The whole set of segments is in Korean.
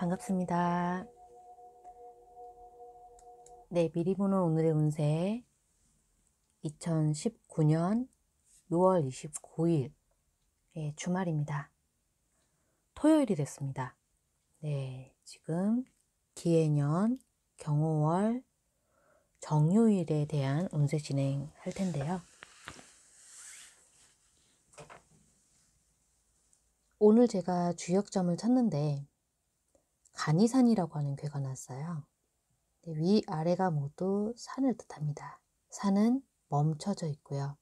반갑습니다. 네, 미리 보는 오늘의 운세 2019년 6월 29일 예, 주말입니다. 토요일이 됐습니다. 네, 지금 기해년, 경호월, 정요일에 대한 운세 진행할 텐데요. 오늘 제가 주역점을 찾는데 간이산이라고 하는 괴가 났어요. 위아래가 모두 산을 뜻합니다. 산은 멈춰져 있고요.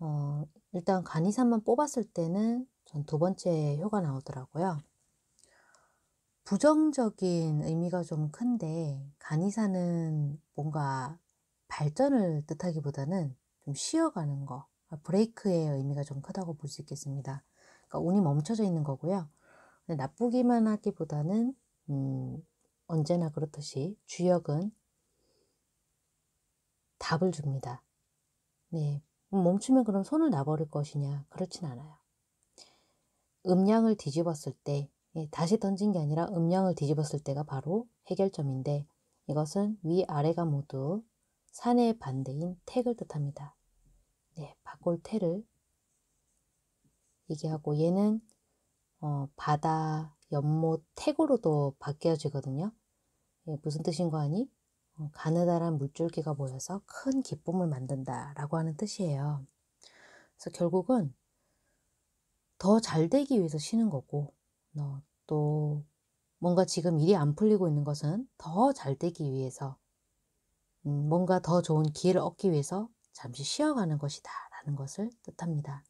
어, 일단 간이산만 뽑았을 때는 전 두 번째 효가 나오더라고요. 부정적인 의미가 좀 큰데 간이산은 뭔가 발전을 뜻하기보다는 좀 쉬어가는 거 브레이크의 의미가 좀 크다고 볼 수 있겠습니다. 그러니까 운이 멈춰져 있는 거고요. 나쁘기만 하기보다는 음, 언제나 그렇듯이 주역은 답을 줍니다. 네, 멈추면 그럼 손을 놔버릴 것이냐? 그렇진 않아요. 음량을 뒤집었을 때 예, 다시 던진 게 아니라 음량을 뒤집었을 때가 바로 해결점인데 이것은 위아래가 모두 산의 반대인 택을 뜻합니다. 네, 바꿀 태를 얘기하고 얘는 어, 바다, 연못, 태고로도 바뀌어지거든요. 예, 무슨 뜻인 거 아니? 어, 가느다란 물줄기가 모여서 큰 기쁨을 만든다 라고 하는 뜻이에요. 그래서 결국은 더 잘 되기 위해서 쉬는 거고, 어, 또 뭔가 지금 일이 안 풀리고 있는 것은 더 잘 되기 위해서, 음, 뭔가 더 좋은 기회를 얻기 위해서 잠시 쉬어가는 것이다 라는 것을 뜻합니다.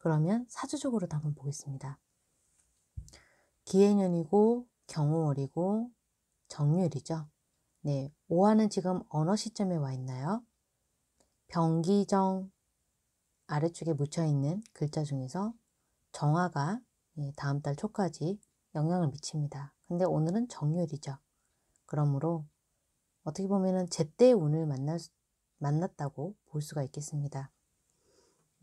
그러면 사주적으로 한번 보겠습니다. 기해년이고 경호월이고 정률이죠. 네, 오화는 지금 어느 시점에 와 있나요? 병기정 아래쪽에 묻혀있는 글자 중에서 정화가 예, 다음 달 초까지 영향을 미칩니다. 근데 오늘은 정률이죠. 그러므로 어떻게 보면 은 제때의 운을 만날, 만났다고 볼 수가 있겠습니다.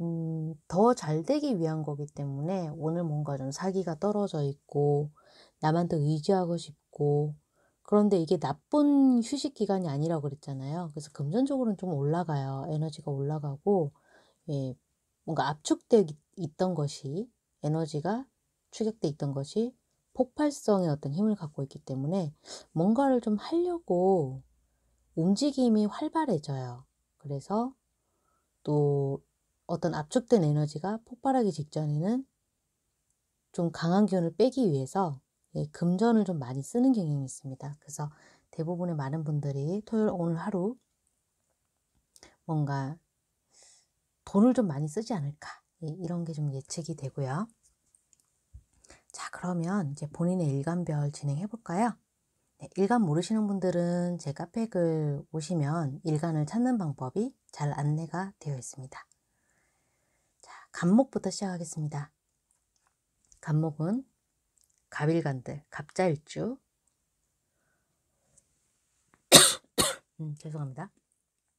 음, 더 잘 되기 위한 거기 때문에 오늘 뭔가 좀 사기가 떨어져 있고 남한테 의지하고 싶고 그런데 이게 나쁜 휴식 기간이 아니라고 그랬잖아요. 그래서 금전적으로는 좀 올라가요. 에너지가 올라가고 예, 뭔가 압축되어 있던 것이 에너지가 축약돼 있던 것이 폭발성의 어떤 힘을 갖고 있기 때문에 뭔가를 좀 하려고 움직임이 활발해져요. 그래서 또 어떤 압축된 에너지가 폭발하기 직전에는 좀 강한 기운을 빼기 위해서 예, 금전을 좀 많이 쓰는 경향이 있습니다. 그래서 대부분의 많은 분들이 토요일 오늘 하루 뭔가 돈을 좀 많이 쓰지 않을까 예, 이런 게 좀 예측이 되고요. 자 그러면 이제 본인의 일간별 진행해 볼까요? 네, 일간 모르시는 분들은 제 카페글 오시면 일간을 찾는 방법이 잘 안내가 되어 있습니다. 갑목부터 시작하겠습니다. 갑목은 갑일간들, 갑자일주 음, 죄송합니다.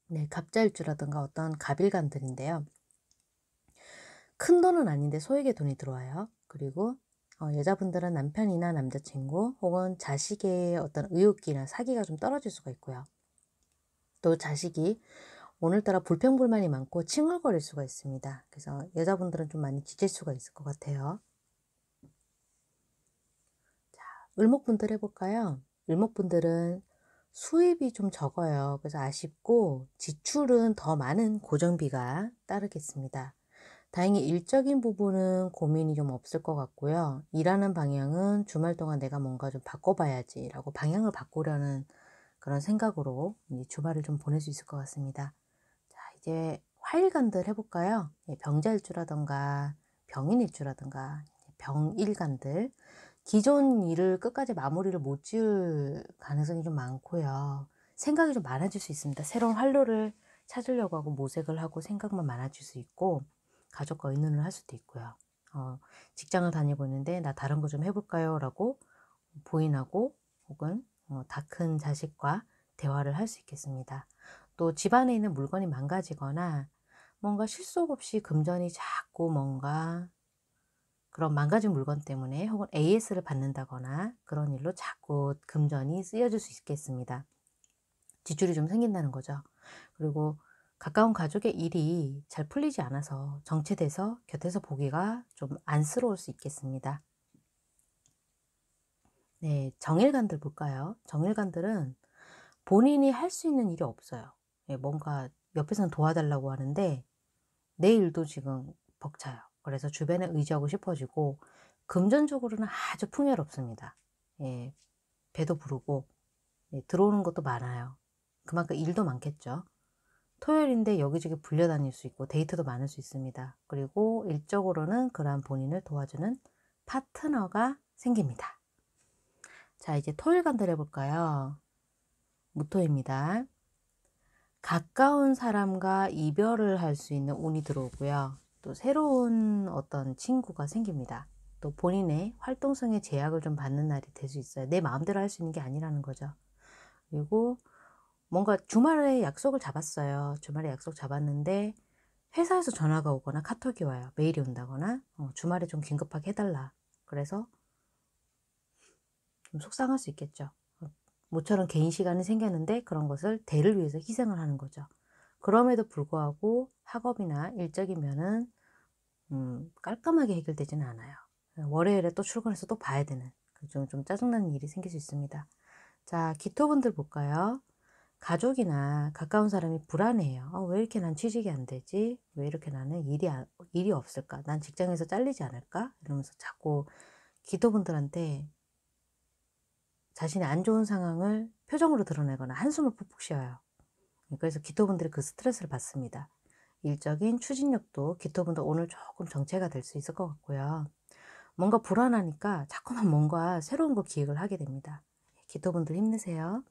네, 갑자일주라든가 어떤 갑일간들인데요. 큰 돈은 아닌데 소액의 돈이 들어와요. 그리고 어, 여자분들은 남편이나 남자친구 혹은 자식의 어떤 의욕이나 사기가 좀 떨어질 수가 있고요. 또 자식이 오늘따라 불평불만이 많고 칭얼거릴 수가 있습니다. 그래서 여자분들은 좀 많이 지칠 수가 있을 것 같아요. 자, 을목분들 해볼까요? 을목분들은 수입이 좀 적어요. 그래서 아쉽고 지출은 더 많은 고정비가 따르겠습니다. 다행히 일적인 부분은 고민이 좀 없을 것 같고요. 일하는 방향은 주말 동안 내가 뭔가 좀 바꿔봐야지라고 방향을 바꾸려는 그런 생각으로 주말을 좀 보낼 수 있을 것 같습니다. 이제 화일간들 해볼까요? 예, 병자일주라던가 병인일주라던가 병일간들 기존 일을 끝까지 마무리를 못 지을 가능성이 좀 많고요. 생각이 좀 많아질 수 있습니다. 새로운 활로를 찾으려고 하고 모색을 하고 생각만 많아질 수 있고 가족과 의논을 할 수도 있고요. 어, 직장을 다니고 있는데 나 다른 거 좀 해볼까요? 라고 부인하고 혹은 어, 다큰 자식과 대화를 할 수 있겠습니다. 또 집안에 있는 물건이 망가지거나 뭔가 실속 없이 금전이 자꾸 뭔가 그런 망가진 물건 때문에 혹은 AS를 받는다거나 그런 일로 자꾸 금전이 쓰여질 수 있겠습니다. 지출이 좀 생긴다는 거죠. 그리고 가까운 가족의 일이 잘 풀리지 않아서 정체돼서 곁에서 보기가 좀 안쓰러울 수 있겠습니다. 네, 정일관들 볼까요? 정일관들은 본인이 할 수 있는 일이 없어요. 예, 뭔가 옆에서는 도와달라고 하는데 내 일도 지금 벅차요. 그래서 주변에 의지하고 싶어지고 금전적으로는 아주 풍요롭습니다. 예, 배도 부르고 예, 들어오는 것도 많아요. 그만큼 일도 많겠죠. 토요일인데 여기저기 불려다닐 수 있고 데이트도 많을 수 있습니다. 그리고 일적으로는 그러한 본인을 도와주는 파트너가 생깁니다. 자, 이제 토일간들 요 해볼까요? 무토입니다. 가까운 사람과 이별을 할 수 있는 운이 들어오고요. 또 새로운 어떤 친구가 생깁니다. 또 본인의 활동성에 제약을 좀 받는 날이 될 수 있어요. 내 마음대로 할 수 있는 게 아니라는 거죠. 그리고 뭔가 주말에 약속을 잡았어요. 주말에 약속 잡았는데 회사에서 전화가 오거나 카톡이 와요. 메일이 온다거나 어, 주말에 좀 긴급하게 해달라. 그래서 좀 속상할 수 있겠죠. 모처럼 개인 시간이 생겼는데 그런 것을 대를 위해서 희생을 하는 거죠. 그럼에도 불구하고 학업이나 일적이 면은 음, 깔끔하게 해결되지는 않아요. 월요일에 또 출근해서 또 봐야 되는 좀, 좀 짜증나는 일이 생길 수 있습니다. 자, 기토분들 볼까요? 가족이나 가까운 사람이 불안해요. 아, 왜 이렇게 난 취직이 안 되지? 왜 이렇게 나는 일이, 안, 일이 없을까? 난 직장에서 잘리지 않을까? 이러면서 자꾸 기토분들한테 자신의 안 좋은 상황을 표정으로 드러내거나 한숨을 푹푹 쉬어요. 그래서 기토분들이 그 스트레스를 받습니다. 일적인 추진력도 기토분도 오늘 조금 정체가 될 수 있을 것 같고요. 뭔가 불안하니까 자꾸만 뭔가 새로운 걸 기획을 하게 됩니다. 기토분들 힘내세요.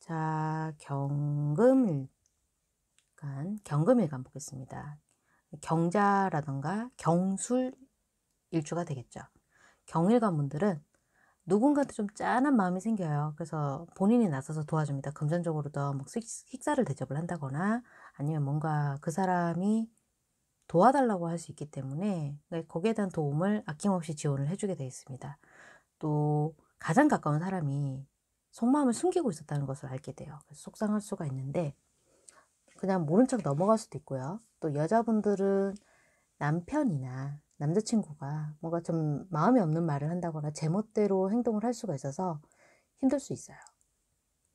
자, 경금일간, 경금일간 보겠습니다. 경자라던가 경술 일주가 되겠죠. 경일관 분들은 누군가한테 좀 짠한 마음이 생겨요. 그래서 본인이 나서서 도와줍니다. 금전적으로도 뭐 식사를 대접을 한다거나 아니면 뭔가 그 사람이 도와달라고 할 수 있기 때문에 그러니까 거기에 대한 도움을 아낌없이 지원을 해주게 되어 있습니다. 또 가장 가까운 사람이 속마음을 숨기고 있었다는 것을 알게 돼요. 그래서 속상할 수가 있는데 그냥 모른 척 넘어갈 수도 있고요. 또 여자분들은 남편이나 남자친구가 뭔가 좀 마음이 없는 말을 한다거나 제멋대로 행동을 할 수가 있어서 힘들 수 있어요.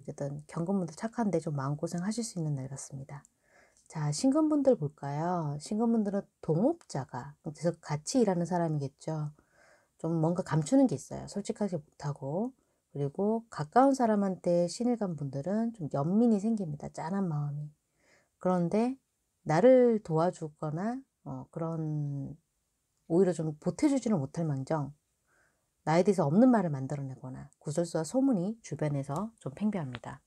어쨌든 경금분도 착한데 좀 마음고생 하실 수 있는 날 같습니다. 자, 신금분들 볼까요? 신금분들은 동업자가, 계속 같이 일하는 사람이겠죠. 좀 뭔가 감추는 게 있어요. 솔직하게 못하고. 그리고 가까운 사람한테 신을 간 분들은 좀 연민이 생깁니다. 짠한 마음이. 그런데 나를 도와주거나 어, 그런 오히려 좀보태주지는 못할 망정 나에 대해서 없는 말을 만들어내거나 구설수와 소문이 주변에서 좀 팽배합니다.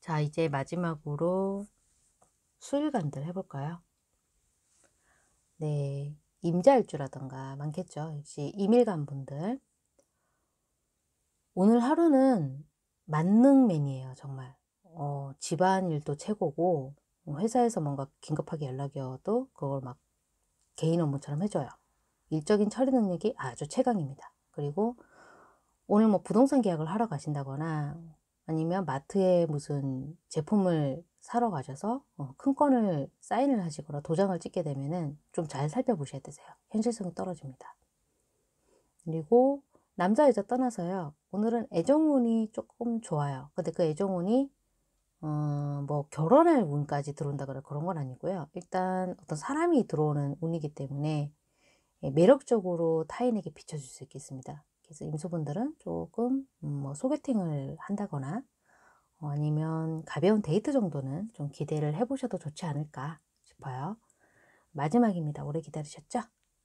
자 이제 마지막으로 수일간들 해볼까요? 네 임자일주라던가 많겠죠. 역시 임일간 분들 오늘 하루는 만능맨이에요 정말 어, 집안일도 최고고 뭐 회사에서 뭔가 긴급하게 연락이 와도 그걸 막 개인 업무처럼 해줘요. 일적인 처리 능력이 아주 최강입니다. 그리고 오늘 뭐 부동산 계약을 하러 가신다거나 아니면 마트에 무슨 제품을 사러 가셔서 어, 큰 건을 사인을 하시거나 도장을 찍게 되면은 좀 잘 살펴보셔야 되세요. 현실성이 떨어집니다. 그리고 남자 여자 떠나서요. 오늘은 애정운이 조금 좋아요. 근데 그 애정운이 어, 뭐 결혼할 운까지 들어온다 그래 그런 건 아니고요. 일단 어떤 사람이 들어오는 운이기 때문에 예, 매력적으로 타인에게 비춰줄 수 있겠습니다. 그래서 임수분들은 조금 음, 뭐 소개팅을 한다거나 어, 아니면 가벼운 데이트 정도는 좀 기대를 해보셔도 좋지 않을까 싶어요. 마지막입니다. 오래 기다리셨죠?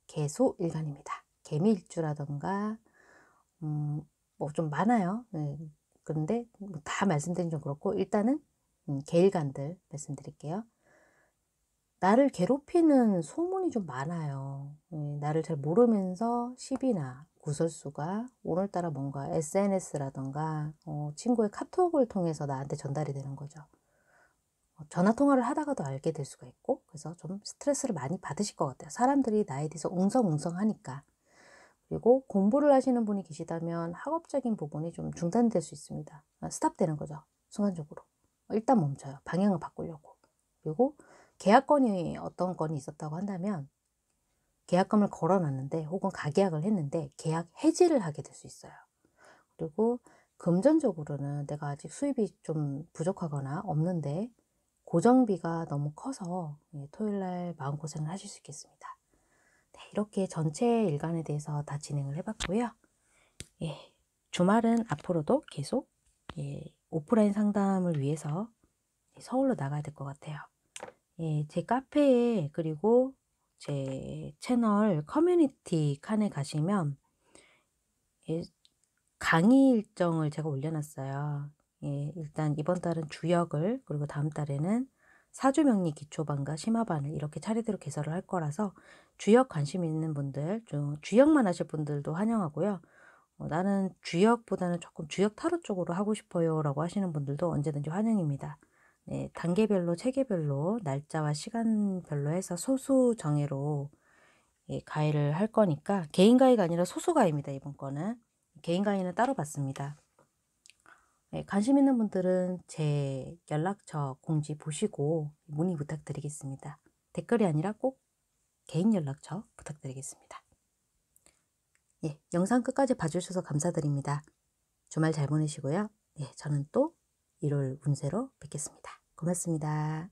개소일간입니다. 개미일주라던가 음, 뭐 좀 많아요. 네. 그런데 다 말씀드린 좀 그렇고 일단은 음, 개일간들 말씀드릴게요. 나를 괴롭히는 소문이 좀 많아요. 음, 나를 잘 모르면서 시비나 구설수가 오늘따라 뭔가 SNS라던가 어, 친구의 카톡을 통해서 나한테 전달이 되는 거죠. 어, 전화 통화를 하다가도 알게 될 수가 있고 그래서 좀 스트레스를 많이 받으실 것 같아요. 사람들이 나에 대해서 웅성웅성하니까 그리고 공부를 하시는 분이 계시다면 학업적인 부분이 좀 중단될 수 있습니다. 아, 스탑되는 거죠. 순간적으로. 일단 멈춰요. 방향을 바꾸려고. 그리고 계약건이 어떤 건이 있었다고 한다면 계약금을 걸어놨는데 혹은 가계약을 했는데 계약 해지를 하게 될 수 있어요. 그리고 금전적으로는 내가 아직 수입이 좀 부족하거나 없는데 고정비가 너무 커서 예, 토요일 날 마음고생을 하실 수 있겠습니다. 네, 이렇게 전체 일간에 대해서 다 진행을 해봤고요. 예, 주말은 앞으로도 계속 예, 오프라인 상담을 위해서 서울로 나가야 될 것 같아요. 예, 제 카페에 그리고 제 채널 커뮤니티 칸에 가시면 예, 강의 일정을 제가 올려놨어요. 예, 일단 이번 달은 주역을 그리고 다음 달에는 사주명리 기초반과 심화반을 이렇게 차례대로 개설을 할 거라서 주역 관심 있는 분들, 주역만 하실 분들도 환영하고요. 어, 나는 주역보다는 조금 주역 타로 쪽으로 하고 싶어요 라고 하시는 분들도 언제든지 환영입니다. 네, 단계별로 체계별로 날짜와 시간별로 해서 소수 정예로 예, 가해를 할 거니까 개인 가해가 아니라 소수 가해입니다. 이번 거는 개인 가해는 따로 받습니다. 네, 관심 있는 분들은 제 연락처 공지 보시고 문의 부탁드리겠습니다. 댓글이 아니라 꼭 개인 연락처 부탁드리겠습니다. 예, 영상 끝까지 봐주셔서 감사드립니다. 주말 잘 보내시고요. 예, 저는 또 1월 운세로 뵙겠습니다. 고맙습니다.